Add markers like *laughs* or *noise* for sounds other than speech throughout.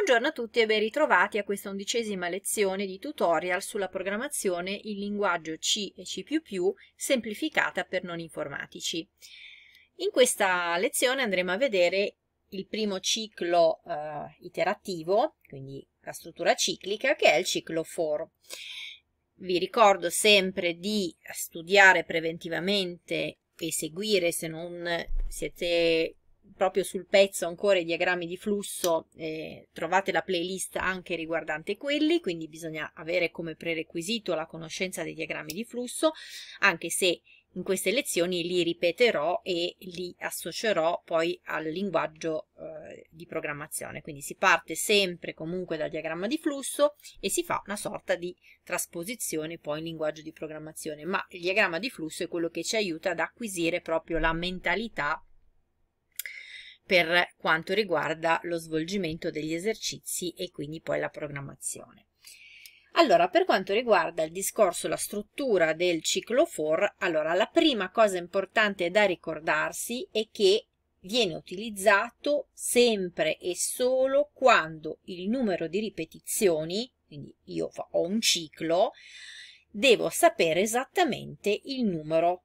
Buongiorno a tutti e ben ritrovati a questa undicesima lezione di tutorial sulla programmazione in linguaggio C e C++ semplificata per non informatici. In questa lezione andremo a vedere il primo ciclo eh, iterativo, quindi la struttura ciclica, che è il ciclo for. Vi ricordo sempre di studiare preventivamente e seguire se non siete proprio sul pezzo ancora i diagrammi di flusso eh, trovate la playlist anche riguardante quelli, quindi bisogna avere come prerequisito la conoscenza dei diagrammi di flusso, anche se in queste lezioni li ripeterò e li associerò poi al linguaggio eh, di programmazione. Quindi si parte sempre comunque dal diagramma di flusso e si fa una sorta di trasposizione poi in linguaggio di programmazione, ma il diagramma di flusso è quello che ci aiuta ad acquisire proprio la mentalità per quanto riguarda lo svolgimento degli esercizi e quindi poi la programmazione. Allora, per quanto riguarda il discorso, la struttura del ciclo FOR, allora la prima cosa importante da ricordarsi è che viene utilizzato sempre e solo quando il numero di ripetizioni, quindi io ho un ciclo, devo sapere esattamente il numero,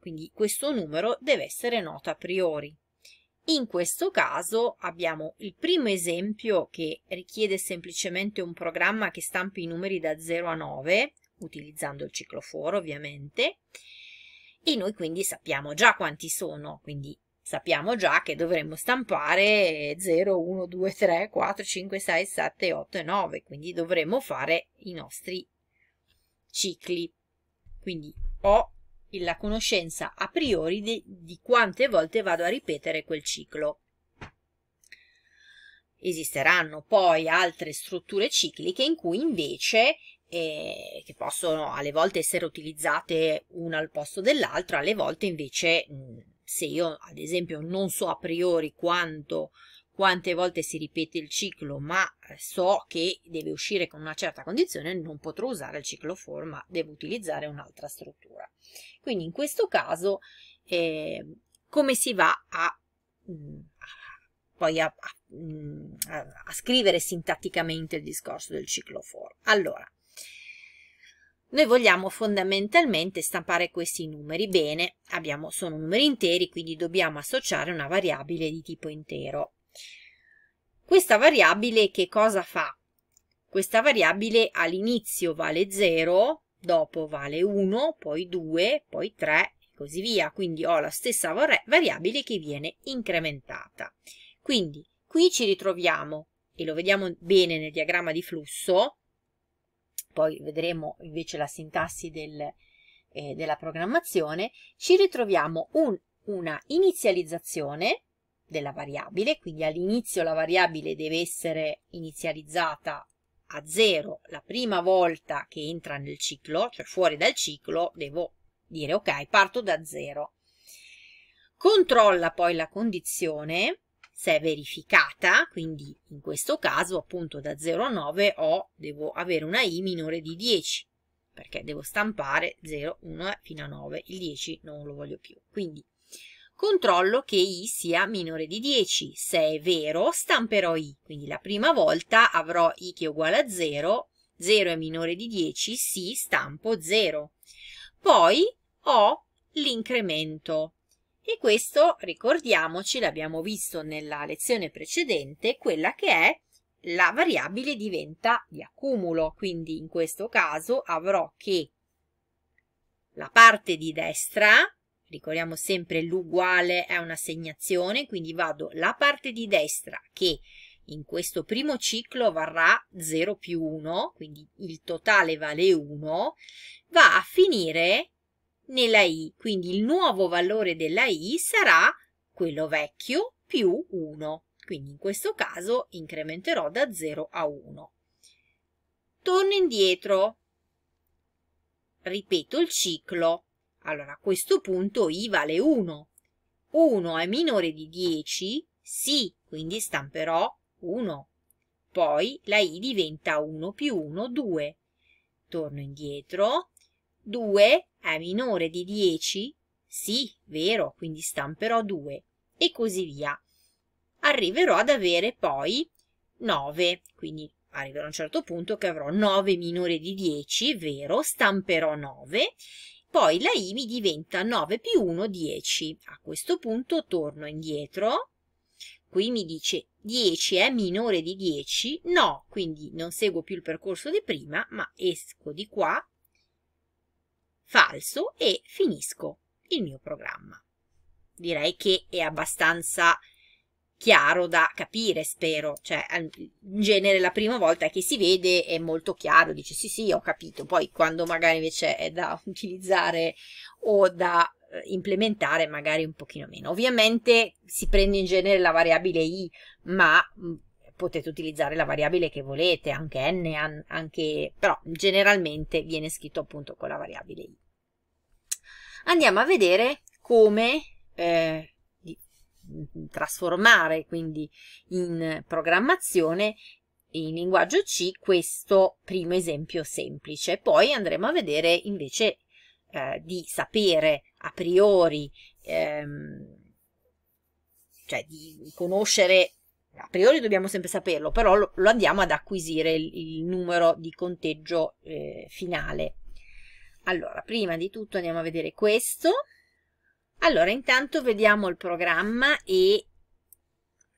quindi questo numero deve essere noto a priori. In questo caso abbiamo il primo esempio che richiede semplicemente un programma che stampi i numeri da 0 a 9, utilizzando il cicloforo ovviamente, e noi quindi sappiamo già quanti sono, quindi sappiamo già che dovremmo stampare 0, 1, 2, 3, 4, 5, 6, 7, 8 e 9, quindi dovremmo fare i nostri cicli. Quindi ho la conoscenza a priori di, di quante volte vado a ripetere quel ciclo. Esisteranno poi altre strutture cicliche in cui invece eh, che possono alle volte essere utilizzate una al posto dell'altra, alle volte invece mh, mm, se io ad esempio non so a priori quanto quante volte si ripete il ciclo, ma so che deve uscire con una certa condizione, non potrò usare il ciclo cicloforma, devo utilizzare un'altra struttura. Quindi in questo caso eh, come si va a, mm, poi a, mm, a, a, scrivere sintatticamente il discorso del ciclo cicloforma? Allora, noi vogliamo fondamentalmente stampare questi numeri. Bene, abbiamo, sono numeri interi, quindi dobbiamo associare una variabile di tipo intero questa variabile che cosa fa? Questa variabile all'inizio vale 0, dopo vale 1, poi 2, poi 3 e così via. Quindi ho la stessa variabile che viene incrementata. Quindi qui ci ritroviamo, e lo vediamo bene nel diagramma di flusso, poi vedremo invece la sintassi del, eh, della programmazione, ci ritroviamo un, una inizializzazione della variabile, quindi all'inizio la variabile deve essere inizializzata a 0 la prima volta che entra nel ciclo, cioè fuori dal ciclo, devo dire ok, parto da 0. Controlla poi la condizione se è verificata, quindi in questo caso appunto da 0 a 9 ho, devo avere una i minore di 10, perché devo stampare 0, 1 fino a 9, il 10 non lo voglio più. Quindi controllo che i sia minore di 10. Se è vero, stamperò i, quindi la prima volta avrò i che è uguale a 0, 0 è minore di 10, sì, stampo 0. Poi ho l'incremento. E questo, ricordiamoci, l'abbiamo visto nella lezione precedente, quella che è la variabile diventa di accumulo, quindi in questo caso avrò che la parte di destra ricordiamo sempre l'uguale è un'assegnazione, quindi vado la parte di destra che in questo primo ciclo varrà 0 più 1, quindi il totale vale 1, va a finire nella i, quindi il nuovo valore della i sarà quello vecchio più 1, quindi in questo caso incrementerò da 0 a 1. Torno indietro, ripeto il ciclo, allora a questo punto i vale 1. 1 è minore di 10, sì, quindi stamperò 1. Poi la i diventa 1 più 1, 2. Torno indietro. 2 è minore di 10, sì, vero, quindi stamperò 2. E così via. Arriverò ad avere poi 9, quindi arriverò a un certo punto che avrò 9 minore di 10, vero, stamperò 9 poi la i mi diventa 9 più 1 10 a questo punto torno indietro qui mi dice 10 è minore di 10 no quindi non seguo più il percorso di prima ma esco di qua falso e finisco il mio programma direi che è abbastanza chiaro da capire, spero. Cioè, in genere la prima volta che si vede è molto chiaro, dice sì, sì, ho capito. Poi quando magari invece è da *laughs* utilizzare o da eh, implementare magari un pochino meno. Ovviamente si prende in genere la variabile i, ma mm, potete utilizzare la variabile che volete, anche n, anche, però generalmente viene scritto appunto con la variabile i. Andiamo a vedere come eh, trasformare quindi in programmazione in linguaggio C questo primo esempio semplice. Poi andremo a vedere invece eh, di sapere a priori, ehm, cioè di conoscere, a priori dobbiamo sempre saperlo, però lo, lo andiamo ad acquisire il, il numero di conteggio eh, finale. Allora, prima di tutto andiamo a vedere questo. Allora, intanto vediamo il programma e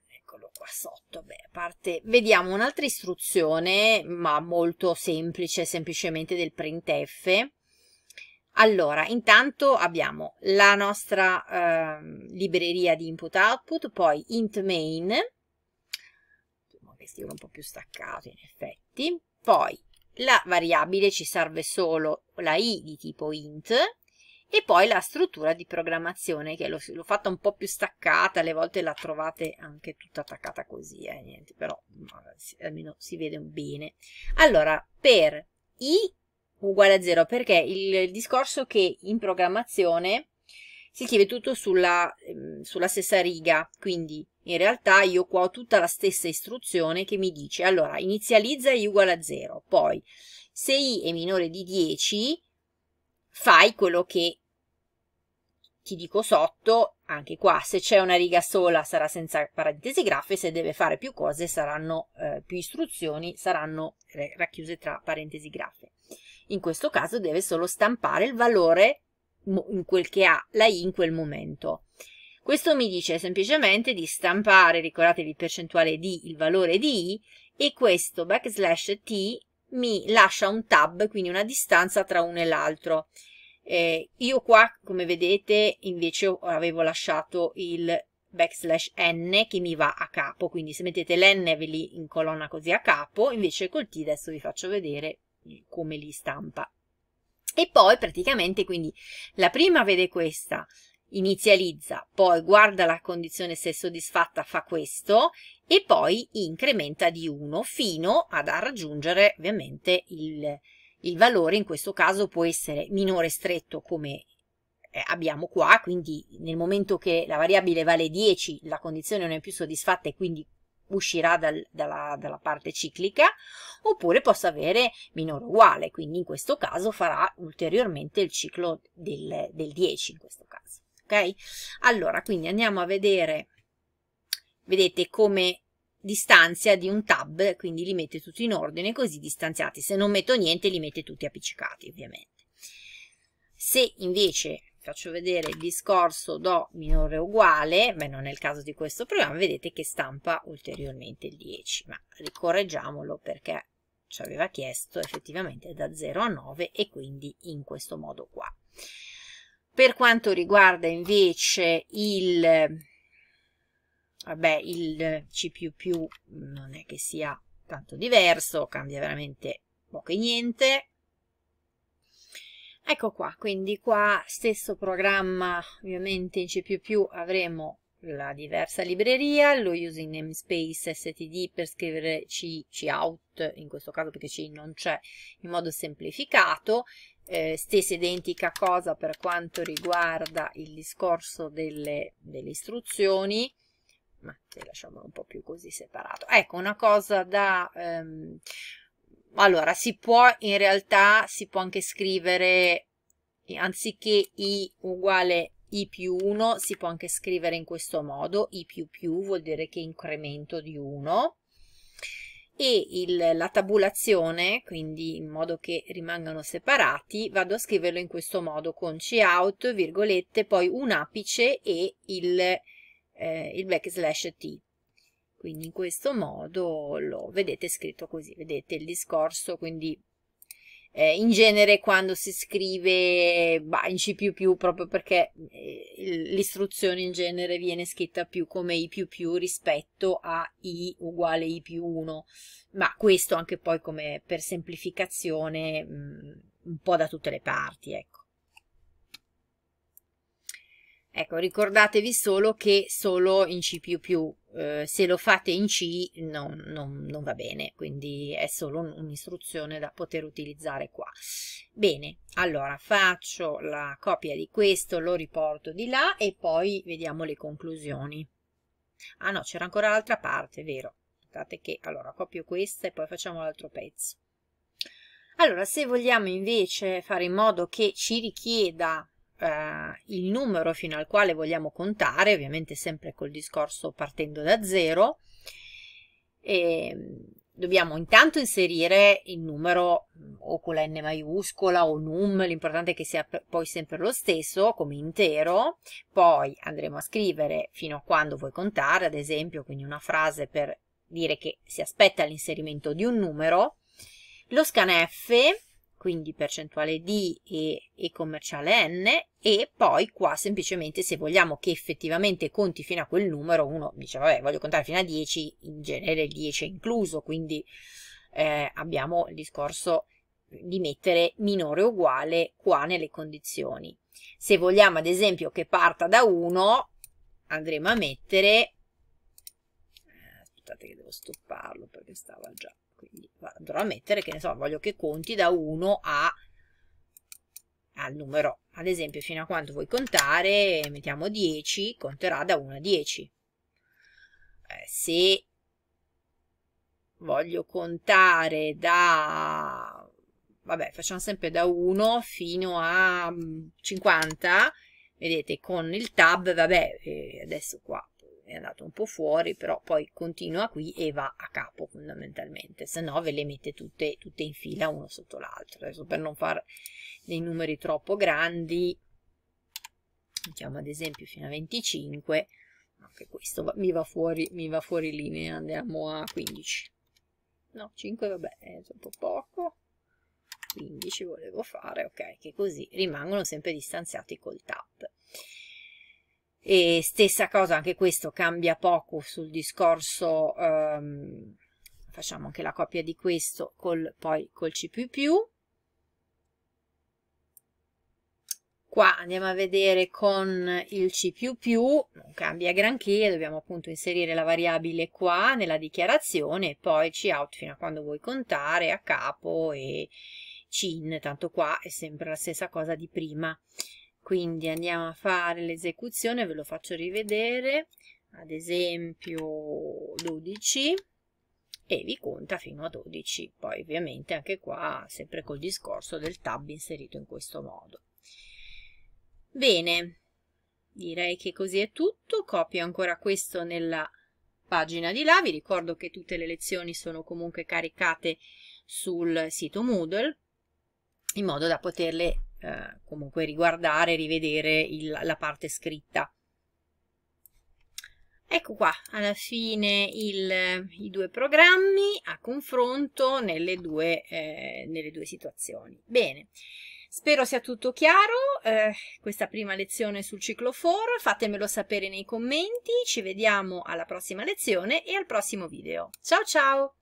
eccolo qua sotto. Beh, a parte vediamo un'altra istruzione, ma molto semplice, semplicemente del printf. Allora, intanto abbiamo la nostra eh, libreria di input-output, poi int main, questo è un po' più staccato in effetti, poi la variabile ci serve solo la i di tipo int, e poi la struttura di programmazione che l'ho, fatta un po' più staccata, alle volte la trovate anche tutta attaccata così, eh, niente, però almeno si vede bene. Allora, per i uguale a 0 perché il, il discorso che in programmazione si scrive tutto sulla, ehm, sulla, stessa riga, quindi in realtà io qua ho tutta la stessa istruzione che mi dice, allora, inizializza i uguale a 0, poi se i è minore di 10 fai quello che ti dico sotto, anche qua se c'è una riga sola sarà senza parentesi graffe, se deve fare più cose saranno eh, più istruzioni, saranno racchiuse tra parentesi graffe. In questo caso deve solo stampare il valore in quel che ha la i in quel momento. Questo mi dice semplicemente di stampare, ricordatevi, percentuale di il valore di i e questo backslash t mi lascia un tab, quindi una distanza tra uno e l'altro. Eh, io qua, come vedete, invece avevo lasciato il backslash n che mi va a capo, quindi se mettete l'n ve li in colonna così a capo, invece col t adesso vi faccio vedere mm, come li stampa. E poi praticamente quindi la prima vede questa, inizializza, poi guarda la condizione se è soddisfatta, fa questo e poi incrementa di 1 fino ad raggiungere ovviamente il, il valore, in questo caso può essere minore stretto come eh, abbiamo qua, quindi nel momento che la variabile vale 10 la condizione non è più soddisfatta e quindi uscirà dal, dalla, dalla, parte ciclica, oppure possa avere minore o uguale, quindi in questo caso farà ulteriormente il ciclo del, del 10 in questo caso ok? Allora, quindi andiamo a vedere, vedete come distanzia di un tab, quindi li mette tutti in ordine, così distanziati. Se non metto niente, li mette tutti appiccicati, ovviamente. Se invece faccio vedere il discorso do minore o uguale, beh non è il caso di questo programma, vedete che stampa ulteriormente il 10, ma ricorreggiamolo perché ci aveva chiesto effettivamente da 0 a 9 e quindi in questo modo qua. Per quanto riguarda invece il, vabbè, il C++ non è che sia tanto diverso, cambia veramente poco e niente. Ecco qua, quindi qua stesso programma, ovviamente in C++ avremo la diversa libreria, lo using namespace std per scrivere c, cout, in questo caso perché c non c'è, in modo semplificato, eh, stessa identica cosa per quanto riguarda il discorso delle, delle istruzioni, ma lasciamo un po' più così separato. Ecco, una cosa da... Ehm, allora, si può in realtà, si può anche scrivere, anziché i uguale i più 1 si può anche scrivere in questo modo, i più più vuol dire che incremento di 1 e il, la tabulazione, quindi in modo che rimangano separati, vado a scriverlo in questo modo con cout, virgolette, poi un apice e il, eh, il backslash t. Quindi in questo modo lo vedete scritto così, vedete il discorso, quindi eh, in genere quando si scrive bah, in C++ proprio perché eh, l'istruzione in genere viene scritta più come I++ rispetto a I uguale I più 1, ma questo anche poi come per semplificazione mh, mm, un po' da tutte le parti, ecco. Ecco, ricordatevi solo che solo in C++, eh, se lo fate in C non, non, non va bene, quindi è solo un'istruzione da poter utilizzare qua. Bene, allora faccio la copia di questo, lo riporto di là e poi vediamo le conclusioni. Ah no, c'era ancora l'altra parte, vero? Aspettate che, allora, copio questa e poi facciamo l'altro pezzo. Allora, se vogliamo invece fare in modo che ci richieda eh, il numero fino al quale vogliamo contare, ovviamente sempre col discorso partendo da zero, e mm, dobbiamo intanto inserire il numero mm, o con la n maiuscola o num, l'importante è che sia poi sempre lo stesso come intero, poi andremo a scrivere fino a quando vuoi contare, ad esempio, quindi una frase per dire che si aspetta l'inserimento di un numero, lo scanf quindi percentuale D e, e, commerciale N e poi qua semplicemente se vogliamo che effettivamente conti fino a quel numero uno dice vabbè voglio contare fino a 10 in genere il 10 è incluso quindi eh, abbiamo il discorso di mettere minore o uguale qua nelle condizioni se vogliamo ad esempio che parta da 1 andremo a mettere eh, aspettate che devo stopparlo perché stava già quindi dovrò mettere, che ne so, voglio che conti da 1 a, al numero. Ad esempio, fino a quando vuoi contare, mettiamo 10, conterà da 1 a 10. Eh, se voglio contare da vabbè facciamo sempre da 1 fino a 50 mm, vedete con il tab vabbè eh, adesso qua è andato un po' fuori, però poi continua qui e va a capo fondamentalmente, se no ve le mette tutte, tutte in fila uno sotto l'altro. Adesso per non fare dei numeri troppo grandi, mettiamo ad esempio fino a 25, anche questo va, mi, va fuori, mi va fuori linea, andiamo a 15. No, 5 vabbè, è troppo poco. 15 volevo fare, ok, che così rimangono sempre distanziati col tap. E stessa cosa, anche questo cambia poco sul discorso, ehm, facciamo anche la copia di questo col, poi col C++. Qua andiamo a vedere con il C++, non cambia granché, dobbiamo appunto inserire la variabile qua nella dichiarazione e poi cout fino a quando vuoi contare, a capo e cin, tanto qua è sempre la stessa cosa di prima quindi andiamo a fare l'esecuzione ve lo faccio rivedere ad esempio 12 e vi conta fino a 12 poi ovviamente anche qua sempre col discorso del tab inserito in questo modo bene direi che così è tutto copio ancora questo nella pagina di là vi ricordo che tutte le lezioni sono comunque caricate sul sito Moodle in modo da poterle eh, comunque riguardare, rivedere il, la parte scritta. Ecco qua, alla fine il, i due programmi a confronto nelle due, eh, nelle due situazioni. Bene. Spero sia tutto chiaro, eh, questa prima lezione sul ciclo for, fatemelo sapere nei commenti, ci vediamo alla prossima lezione e al prossimo video. Ciao ciao!